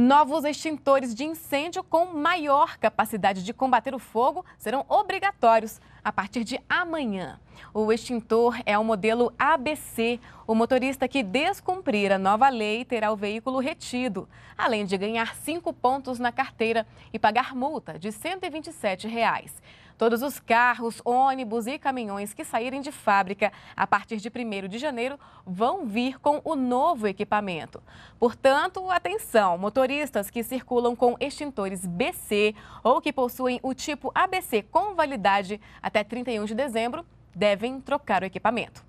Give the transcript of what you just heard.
Novos extintores de incêndio com maior capacidade de combater o fogo serão obrigatórios a partir de amanhã. O extintor é o modelo ABC. O motorista que descumprir a nova lei terá o veículo retido, além de ganhar cinco pontos na carteira e pagar multa de R$ 127. Reais. Todos os carros, ônibus e caminhões que saírem de fábrica a partir de 1 de janeiro vão vir com o novo equipamento. Portanto, atenção, motoristas que circulam com extintores BC ou que possuem o tipo ABC com validade até 31 de dezembro devem trocar o equipamento.